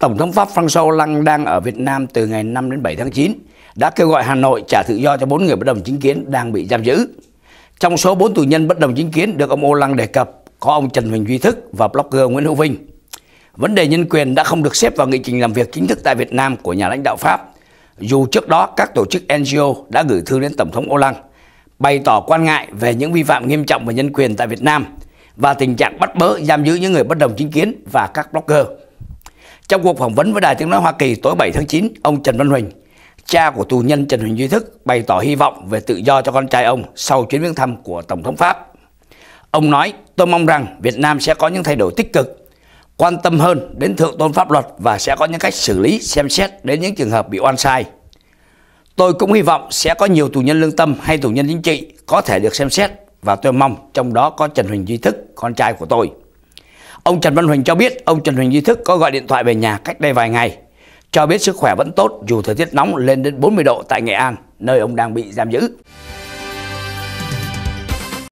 Tổng thống Pháp François Hollande đang ở Việt Nam từ ngày 5 đến 7 tháng 9 đã kêu gọi Hà Nội trả tự do cho 4 người bất đồng chính kiến đang bị giam giữ. Trong số 4 tù nhân bất đồng chính kiến được ông Hollande đề cập có ông Trần Huỳnh Duy Thức và blogger Nguyễn Hữu Vinh. Vấn đề nhân quyền đã không được xếp vào nghị trình làm việc chính thức tại Việt Nam của nhà lãnh đạo Pháp, dù trước đó các tổ chức NGO đã gửi thư đến Tổng thống Hollande bày tỏ quan ngại về những vi phạm nghiêm trọng về nhân quyền tại Việt Nam và tình trạng bắt bớ giam giữ những người bất đồng chính kiến và các blogger. Trong cuộc phỏng vấn với Đài Tiếng Nói Hoa Kỳ tối 7 tháng 9, ông Trần Văn Huỳnh, cha của tù nhân Trần Huỳnh Duy Thức bày tỏ hy vọng về tự do cho con trai ông sau chuyến viếng thăm của Tổng thống Pháp. Ông nói, tôi mong rằng Việt Nam sẽ có những thay đổi tích cực, quan tâm hơn đến thượng tôn pháp luật và sẽ có những cách xử lý xem xét đến những trường hợp bị oan sai. Tôi cũng hy vọng sẽ có nhiều tù nhân lương tâm hay tù nhân chính trị có thể được xem xét và tôi mong trong đó có Trần Huỳnh Duy Thức, con trai của tôi. Ông Trần Văn Huỳnh cho biết ông Trần Huỳnh Duy Thức có gọi điện thoại về nhà cách đây vài ngày, cho biết sức khỏe vẫn tốt dù thời tiết nóng lên đến 40 độ tại Nghệ An, nơi ông đang bị giam giữ.